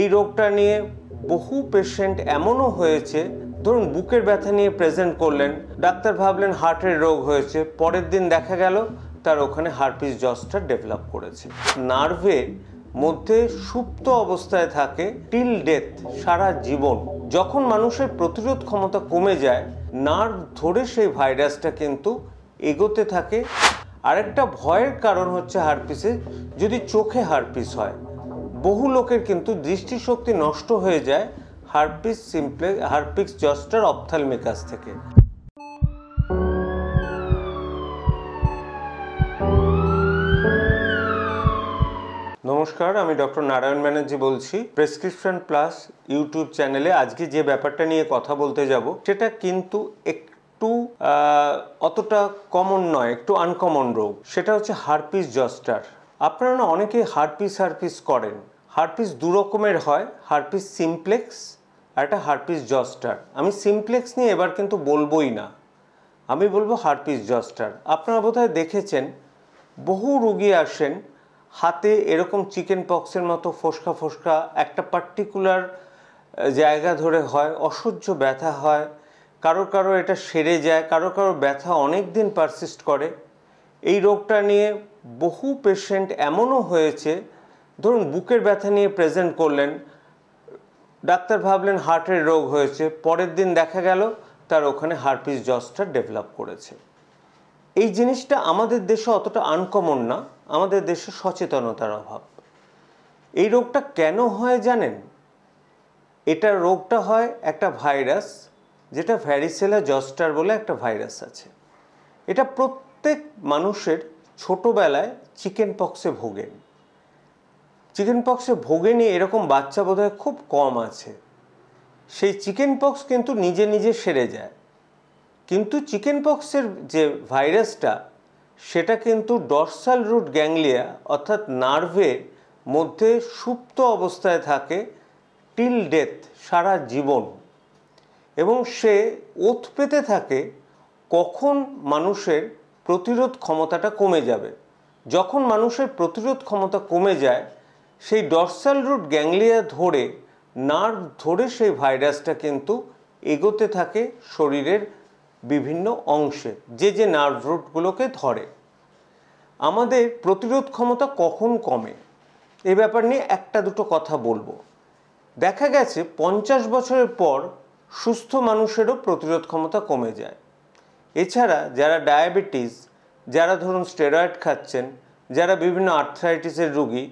এই রোগটা নিয়ে বহু পেশেন্ট এমনও হয়েছে ধরুন বুকের ব্যথা নিয়ে প্রেজেন্ট করলেন ডাক্তার ভাবলেন হার্টের রোগ হয়েছে পরের দিন দেখা গেল তার ওখানে হার্পিস জসটা ডেভেলপ করেছে নার্ভের মধ্যে সুপ্ত অবস্থায় থাকে টিল ডেথ সারা জীবন যখন মানুষের প্রতিরোধ ক্ষমতা কমে যায় নার্ভ ধরে সেই ভাইরাসটা কিন্তু এগোতে থাকে আরেকটা ভয়ের কারণ হচ্ছে হারপিসে যদি চোখে হারপিস হয় বহু লোকের কিন্তু দৃষ্টিশক্তি নষ্ট হয়ে যায় হারপিস সিমপ্লে হারপিক্স জস্টার অপথালমিকাস থেকে নমস্কার আমি ডক্টর নারায়ণ ব্যানার্জি বলছি প্রেসক্রিপশন প্লাস ইউটিউব চ্যানেলে আজকে যে ব্যাপারটা নিয়ে কথা বলতে যাব সেটা কিন্তু একটু অতটা কমন নয় একটু আনকমন রোগ সেটা হচ্ছে হারপিস জস্টার আপনারা অনেকে হারপিস হারপিস করেন হারপিস দু রকমের হয় হারপিস সিমপ্লেক্স আর একটা হারপিস জস্টার আমি সিমপ্লেক্স নিয়ে এবার কিন্তু বলবোই না আমি বলবো হারপিস জস্টার আপনারা বোধহয় দেখেছেন বহু রুগী আসেন হাতে এরকম চিকেন পক্সের মতো ফোসকা ফোসকা একটা পার্টিকুলার জায়গা ধরে হয় অসহ্য ব্যথা হয় কারো কারো এটা সেরে যায় কারো কারো ব্যথা অনেক দিন পারসিস্ট করে এই রোগটা নিয়ে বহু পেশেন্ট এমনও হয়েছে ধরুন বুকের ব্যথা নিয়ে প্রেজেন্ট করলেন ডাক্তার ভাবলেন হার্টের রোগ হয়েছে পরের দিন দেখা গেল তার ওখানে হার্পিস জসটা ডেভেলপ করেছে এই জিনিসটা আমাদের দেশে অতটা আনকমন না আমাদের দেশে সচেতনতার অভাব এই রোগটা কেন হয় জানেন এটা রোগটা হয় একটা ভাইরাস যেটা ভ্যারিসেলা জস্টার বলে একটা ভাইরাস আছে এটা প্রত্যেক মানুষের ছোটোবেলায় চিকেন পক্সে ভোগেন চিকেন পক্সে ভোগেনি এরকম বাচ্চা বোধহয় খুব কম আছে সেই চিকেন পক্স কিন্তু নিজে নিজে সেরে যায় কিন্তু চিকেন পক্সের যে ভাইরাসটা সেটা কিন্তু ডরসাল রুট গ্যাংলিয়া অর্থাৎ নার্ভের মধ্যে সুপ্ত অবস্থায় থাকে টিল ডেথ সারা জীবন এবং সে ওত পেতে থাকে কখন মানুষের প্রতিরোধ ক্ষমতাটা কমে যাবে যখন মানুষের প্রতিরোধ ক্ষমতা কমে যায় সেই ডরসাল রুট গ্যাংলিয়া ধরে নার্ভ ধরে সেই ভাইরাসটা কিন্তু এগোতে থাকে শরীরের বিভিন্ন অংশে যে যে নার্ভ রুটগুলোকে ধরে আমাদের প্রতিরোধ ক্ষমতা কখন কমে এ ব্যাপার নিয়ে একটা দুটো কথা বলবো দেখা গেছে পঞ্চাশ বছরের পর সুস্থ মানুষেরও প্রতিরোধ ক্ষমতা কমে যায় এছাড়া যারা ডায়াবেটিস যারা ধরুন স্টেরয়েড খাচ্ছেন যারা বিভিন্ন আর্থ্রাইটিসের রুগী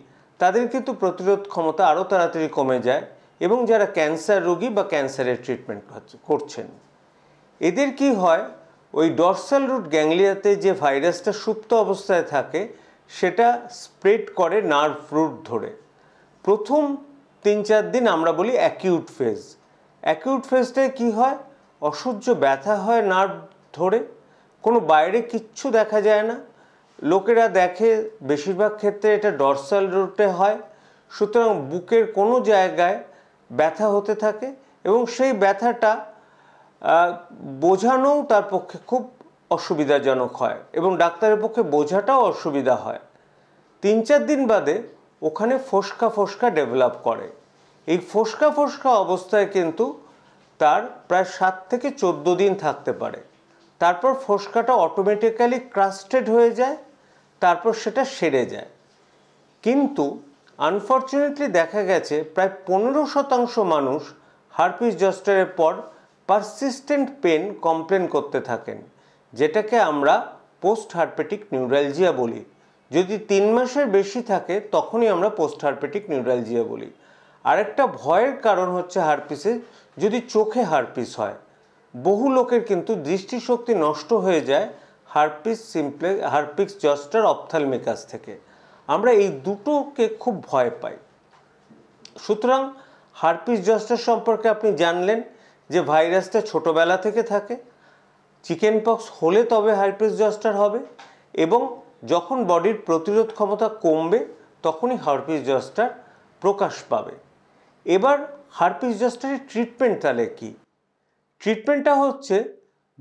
তাদের কিন্তু প্রতিরোধ ক্ষমতা আরও তাড়াতাড়ি কমে যায় এবং যারা ক্যান্সার রুগী বা ক্যান্সারের ট্রিটমেন্ট করছেন এদের কি হয় ওই ডরসাল রুট গ্যাংলিয়াতে যে ভাইরাসটা সুপ্ত অবস্থায় থাকে সেটা স্প্রেড করে নার্ভ রুট ধরে প্রথম তিন চার দিন আমরা বলি অ্যাকিউট ফেজ অ্যাকিউট ফেজটায় কি হয় অসহ্য ব্যথা হয় নার্ভ ধরে কোনো বাইরে কিচ্ছু দেখা যায় না লোকেরা দেখে বেশিরভাগ ক্ষেত্রে এটা ডরসাল রুটে হয় সুতরাং বুকের কোনো জায়গায় ব্যথা হতে থাকে এবং সেই ব্যথাটা বোঝানোও তার পক্ষে খুব অসুবিধাজনক হয় এবং ডাক্তারের পক্ষে বোঝাটাও অসুবিধা হয় তিন চার দিন বাদে ওখানে ফোসকা ফোসকা ডেভেলপ করে এই ফোসকা ফোসকা অবস্থায় কিন্তু তার প্রায় সাত থেকে চোদ্দো দিন থাকতে পারে তারপর ফোসকাটা অটোমেটিক্যালি ক্রাস্টেড হয়ে যায় তারপর সেটা সেরে যায় কিন্তু আনফর্চুনেটলি দেখা গেছে প্রায় পনেরো শতাংশ মানুষ হারপিস জস্টারের পর পারসিস্টেন্ট পেন কমপ্লেন করতে থাকেন যেটাকে আমরা পোস্ট হারপেটিক নিউরালজিয়া বলি যদি তিন মাসের বেশি থাকে তখনই আমরা পোস্ট হারপেটিক নিউরালজিয়া বলি আরেকটা ভয়ের কারণ হচ্ছে হারপিসে যদি চোখে হারপিস হয় বহু লোকের কিন্তু দৃষ্টিশক্তি নষ্ট হয়ে যায় হারপিস সিম্পলে হারপিক্স জস্টার অপথালমিকাস থেকে আমরা এই দুটোকে খুব ভয় পাই সুতরাং হারপিস জস্টার সম্পর্কে আপনি জানলেন যে ভাইরাসটা ছোটোবেলা থেকে থাকে চিকেন পক্স হলে তবে হারপিস জস্টার হবে এবং যখন বডির প্রতিরোধ ক্ষমতা কমবে তখনই হারপিস জস্টার প্রকাশ পাবে এবার হারপিস জস্টারের ট্রিটমেন্ট তাহলে কী ট্রিটমেন্টটা হচ্ছে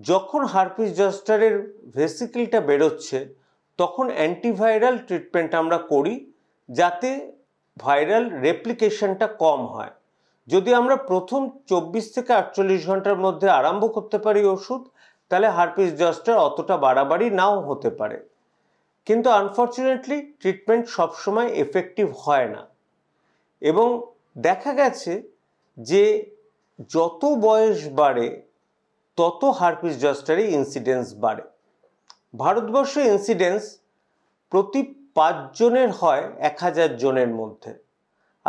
যখন হারপিস জাস্টারের ভেসিকেলটা বেরোচ্ছে তখন অ্যান্টিভাইরাল ট্রিটমেন্ট আমরা করি যাতে ভাইরাল রেপ্লিকেশনটা কম হয় যদি আমরা প্রথম চব্বিশ থেকে আটচল্লিশ ঘন্টার মধ্যে আরম্ভ করতে পারি ওষুধ তাহলে হারপিস জাস্টার অতটা বাড়াবাড়ি নাও হতে পারে কিন্তু আনফর্চুনেটলি ট্রিটমেন্ট সবসময় এফেক্টিভ হয় না এবং দেখা গেছে যে যত বয়স বাড়ে তত হার্পিস জস্টারের ইনসিডেন্স বাড়ে ভারতবর্ষে ইনসিডেন্স প্রতি পাঁচজনের হয় এক হাজার জনের মধ্যে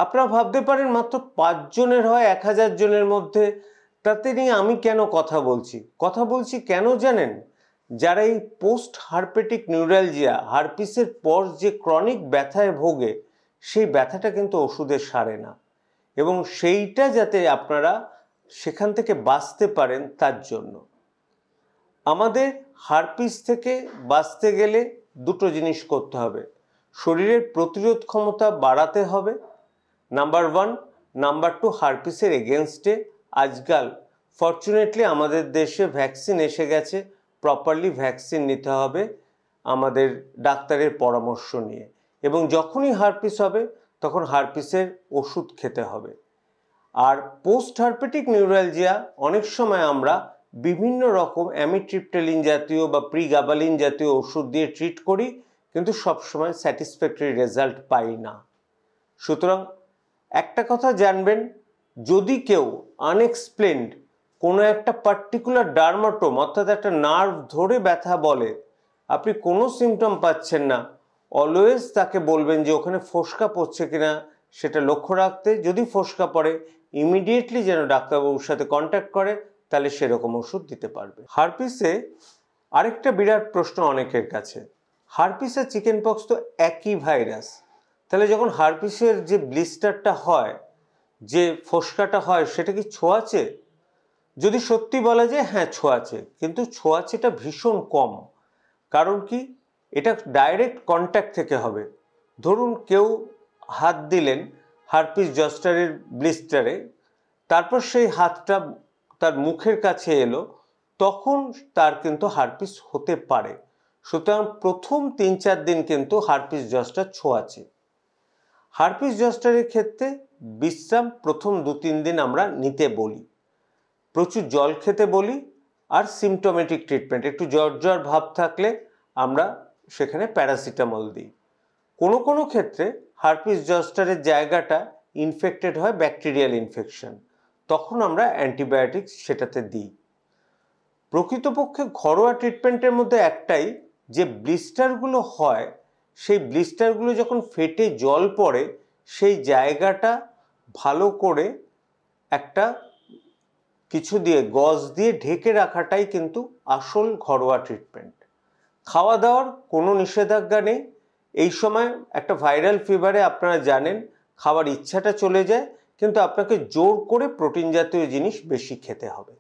আপনারা ভাবতে পারেন মাত্র পাঁচজনের হয় এক হাজার জনের মধ্যে তাতে নিয়ে আমি কেন কথা বলছি কথা বলছি কেন জানেন যারা এই পোস্ট হার্পেটিক নিউরালজিয়া হার্পিসের পর যে ক্রনিক ব্যথায় ভোগে সেই ব্যথাটা কিন্তু ওষুধে সারে না এবং সেইটা যাতে আপনারা সেখান থেকে বাঁচতে পারেন তার জন্য আমাদের হারপিস থেকে বাঁচতে গেলে দুটো জিনিস করতে হবে শরীরের প্রতিরোধ ক্ষমতা বাড়াতে হবে নাম্বার ওয়ান নাম্বার টু হারপিসের এগেনস্টে আজকাল ফর্চুনেটলি আমাদের দেশে ভ্যাকসিন এসে গেছে প্রপারলি ভ্যাকসিন নিতে হবে আমাদের ডাক্তারের পরামর্শ নিয়ে এবং যখনই হারপিস হবে তখন হারপিসের ওষুধ খেতে হবে আর পোস্ট হার্পেটিক নিউরালজিয়া অনেক সময় আমরা বিভিন্ন রকম অ্যামিট্রিপটেলিন জাতীয় বা প্রিগাবালিন জাতীয় ওষুধ দিয়ে ট্রিট করি কিন্তু সবসময় স্যাটিসফ্যাক্টরি রেজাল্ট পাই না সুতরাং একটা কথা জানবেন যদি কেউ আনএক্সপ্লেন্ড কোনো একটা পার্টিকুলার ডার্মাটোম অর্থাৎ একটা নার্ভ ধরে ব্যথা বলে আপনি কোনো সিমটম পাচ্ছেন না অলওয়েজ তাকে বলবেন যে ওখানে ফোসকা পড়ছে কিনা সেটা লক্ষ্য রাখতে যদি ফোসকা পড়ে ইমিডিয়েটলি যেন ডাক্তারবাবুর সাথে কন্ট্যাক্ট করে তাহলে সেরকম ওষুধ দিতে পারবে হারপিসে আরেকটা বিরাট প্রশ্ন অনেকের কাছে হারপিস আর চিকেন পক্স তো একই ভাইরাস তাহলে যখন হারপিসের যে ব্লিস্টারটা হয় যে ফসকাটা হয় সেটা কি ছোঁয়াচে যদি সত্যি বলা যায় হ্যাঁ ছোঁয়াচে কিন্তু ছোঁয়াচেটা ভীষণ কম কারণ কি এটা ডাইরেক্ট কন্ট্যাক্ট থেকে হবে ধরুন কেউ হাত দিলেন হারপিস জস্টারের ব্লিস্টারে তারপর সেই হাতটা তার মুখের কাছে এলো তখন তার কিন্তু হারপিস হতে পারে সুতরাং প্রথম তিন চার দিন কিন্তু হারপিস জস্টার ছোঁয়াছে হারপিস জস্টারের ক্ষেত্রে বিশ্রাম প্রথম দু তিন দিন আমরা নিতে বলি প্রচুর জল খেতে বলি আর সিমটোমেটিক ট্রিটমেন্ট একটু জ্বর জ্বর ভাব থাকলে আমরা সেখানে প্যারাসিটামল দিই কোনো কোনো ক্ষেত্রে হারপিস জস্টারের জায়গাটা ইনফেক্টেড হয় ব্যাকটেরিয়াল ইনফেকশন তখন আমরা অ্যান্টিবায়োটিক্স সেটাতে দিই প্রকৃতপক্ষে ঘরোয়া ট্রিটমেন্টের মধ্যে একটাই যে ব্লিস্টারগুলো হয় সেই ব্লিস্টারগুলো যখন ফেটে জল পড়ে সেই জায়গাটা ভালো করে একটা কিছু দিয়ে গজ দিয়ে ঢেকে রাখাটাই কিন্তু আসল ঘরোয়া ট্রিটমেন্ট খাওয়া দাওয়ার কোনো নিষেধাজ্ঞা নেই এই সময় একটা ভাইরাল ফিভারে আপনারা জানেন খাওয়ার ইচ্ছাটা চলে যায় কিন্তু আপনাকে জোর করে প্রোটিন জাতীয় জিনিস বেশি খেতে হবে